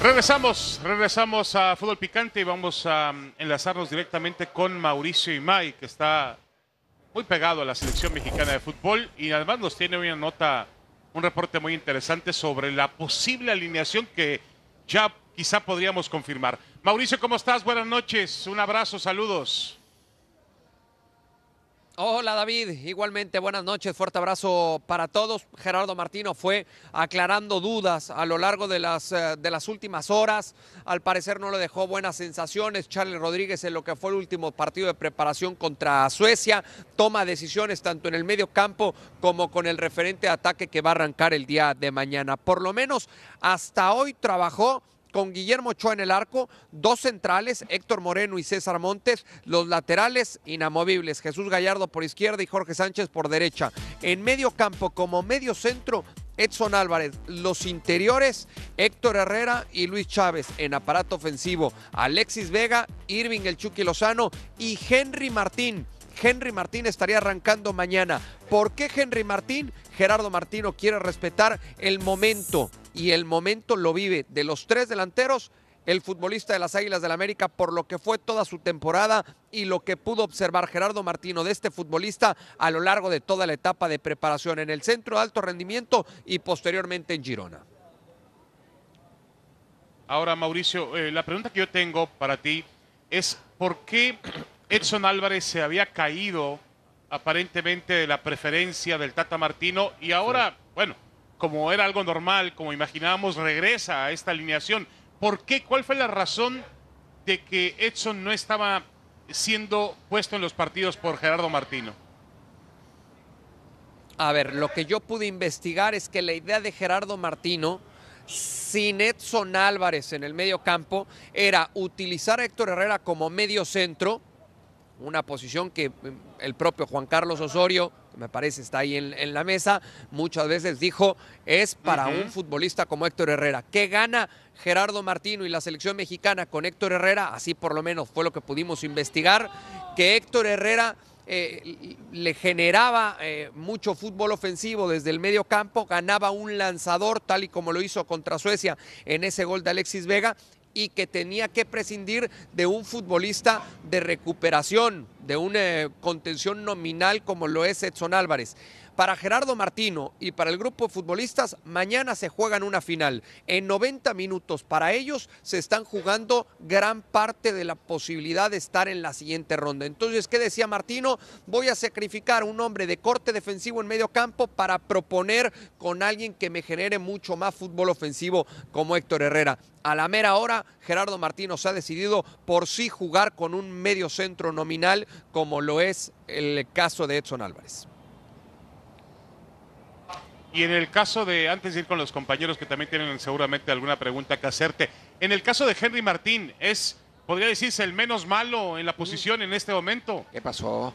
Regresamos, regresamos a Fútbol Picante y vamos a um, enlazarnos directamente con Mauricio Imay, que está muy pegado a la selección mexicana de fútbol y además nos tiene una nota, un reporte muy interesante sobre la posible alineación que ya quizá podríamos confirmar. Mauricio, ¿cómo estás? Buenas noches, un abrazo, saludos. Hola David, igualmente buenas noches, fuerte abrazo para todos. Gerardo Martino fue aclarando dudas a lo largo eh, de las, últimas horas. Al parecer no le dejó buenas sensaciones. Charles Rodríguez en lo que fue el último partido de preparación contra Suecia toma decisiones tanto en el medio campo como con el referente ataque que va a arrancar el día de mañana. Por lo menos hasta hoy trabajó con Guillermo Ochoa en el arco, dos centrales, Héctor Moreno y César Montes, los laterales inamovibles, Jesús Gallardo por izquierda y Jorge Sánchez por derecha. En medio campo, como medio centro, Edson Álvarez, los interiores, Héctor Herrera y Luis Chávez en aparato ofensivo, Alexis Vega, Irving El Chucky Lozano y Henry Martín. Henry Martín estaría arrancando mañana. ¿Por qué Henry Martín? Gerardo Martino quiere respetar el momento y el momento lo vive. De los tres delanteros, el futbolista de las Águilas del la América por lo que fue toda su temporada y lo que pudo observar Gerardo Martino de este futbolista a lo largo de toda la etapa de preparación en el centro de alto rendimiento y posteriormente en Girona. Ahora, Mauricio, eh, la pregunta que yo tengo para ti es por qué Edson Álvarez se había caído aparentemente de la preferencia del Tata Martino y ahora, bueno, como era algo normal, como imaginábamos, regresa a esta alineación. ¿Por qué? ¿Cuál fue la razón de que Edson no estaba siendo puesto en los partidos por Gerardo Martino? A ver, lo que yo pude investigar es que la idea de Gerardo Martino, sin Edson Álvarez en el medio campo, era utilizar a Héctor Herrera como medio centro, una posición que mm, el propio Juan Carlos Osorio me parece, está ahí en, la mesa, muchas veces dijo, es para un futbolista como Héctor Herrera. ¿Qué gana Gerardo Martino y la selección mexicana con Héctor Herrera? Así por lo menos fue lo que pudimos investigar, que Héctor Herrera... Eh, le generaba eh, mucho fútbol ofensivo desde el medio campo, ganaba un lanzador tal y como lo hizo contra Suecia en ese gol de Alexis Vega y que tenía que prescindir de un futbolista de recuperación, de una eh, contención nominal como lo es Edson Álvarez. Para Gerardo Martino y para el grupo de futbolistas, mañana se juegan una final. En 90 minutos para ellos se están jugando gran parte de la posibilidad de estar en la siguiente ronda. Entonces, ¿qué decía Martino? Voy a sacrificar un hombre de corte defensivo en medio campo para proponer con alguien que me genere mucho más fútbol ofensivo como Héctor Herrera. A la mera hora, Gerardo Martino se ha decidido por sí jugar con un medio centro nominal como lo es el caso de Edson Álvarez. Y en el caso de, antes de ir con los compañeros que también tienen seguramente alguna pregunta que hacerte, en el caso de Henry Martín, es, podría decirse, el menos malo en la mm. posición en este momento. ¿Qué pasó?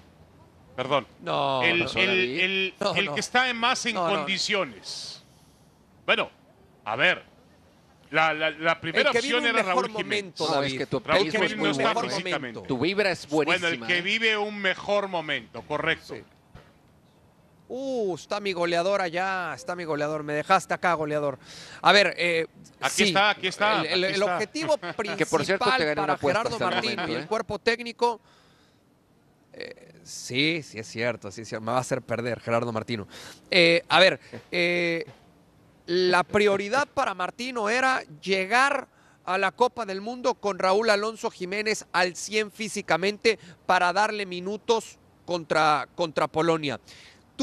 Perdón. No, el, el que está más en condiciones. Bueno, a ver. La, la, primera opción era Raúl Jiménez. que tu Raúl Jiménez no está físicamente. Tu vibra es buenísima. Bueno, el que ¿eh? vive un mejor momento, correcto. Uh, está mi goleador allá, está mi goleador, me dejaste acá, goleador. A ver, eh, aquí está, aquí está. El, objetivo principal que por cierto, te para Gerardo Martín y el ¿eh? cuerpo técnico. Eh, sí, sí es cierto, sí es Me va a hacer perder Gerardo Martino. a ver, la prioridad para Martino era llegar a la Copa del Mundo con Raúl Alonso Jiménez al 100 físicamente para darle minutos contra, contra Polonia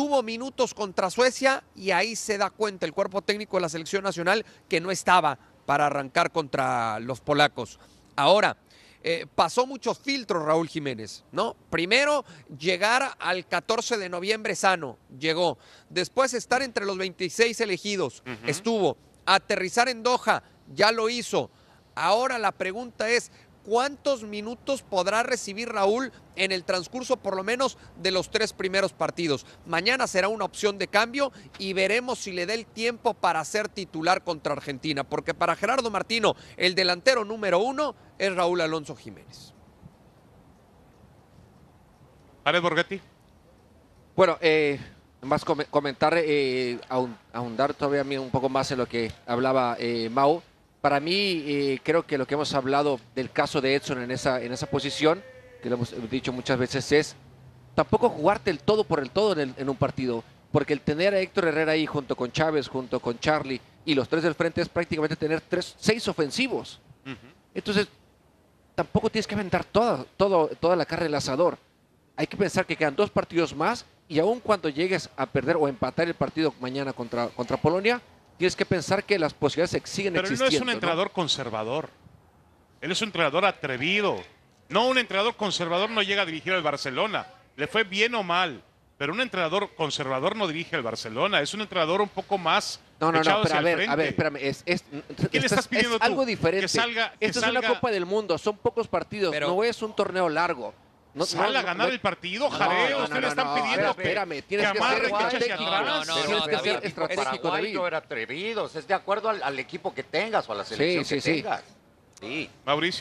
tuvo minutos contra Suecia y ahí se da cuenta el cuerpo técnico de la selección nacional que no estaba para arrancar contra los polacos. Ahora, eh, pasó muchos filtros Raúl Jiménez, ¿no? Primero, llegar al 14 de noviembre sano, llegó. Después, estar entre los 26 elegidos, estuvo. Aterrizar en Doha, ya lo hizo. Ahora la pregunta es, cuántos minutos podrá recibir Raúl en el transcurso por lo menos de los tres primeros partidos. Mañana será una opción de cambio y veremos si le da el tiempo para ser titular contra Argentina, porque para Gerardo Martino el delantero número uno es Raúl Alonso Jiménez. Alex Borghetti. Bueno, eh, más comentar, eh, ahondar todavía un poco más en lo que hablaba eh, Mau para mí, eh, creo que lo que hemos hablado del caso de Edson en esa, en esa posición, que lo hemos dicho muchas veces, es tampoco jugarte el todo por el todo en, un partido. Porque el tener a Héctor Herrera ahí junto con Chávez, junto con Charlie y los tres del frente es prácticamente tener tres, seis ofensivos. Entonces, tampoco tienes que aventar toda, todo, toda la carrera del asador. Hay que pensar que quedan dos partidos más y aun cuando llegues a perder o empatar el partido mañana contra, contra Polonia, tienes que pensar que las posibilidades siguen Pero existiendo. Pero él no es un entrenador conservador. Él es un entrenador atrevido. No, un entrenador conservador no llega a dirigir al Barcelona. Le fue bien o mal. Pero un entrenador conservador no dirige al Barcelona. Es un entrenador un poco más. No, no, no, pero a ver, a ver, espérame. Es, ¿Qué le estás pidiendo tú? algo diferente. Que salga, Esta es una Copa del Mundo. Son pocos partidos. No es un torneo largo. No, a ganar el partido, jaleo. Ustedes están pidiendo espérame, tienes que que estratégico, No atrevidos. Es de acuerdo al, equipo que tengas o a la selección que tengas. Sí. Mauricio.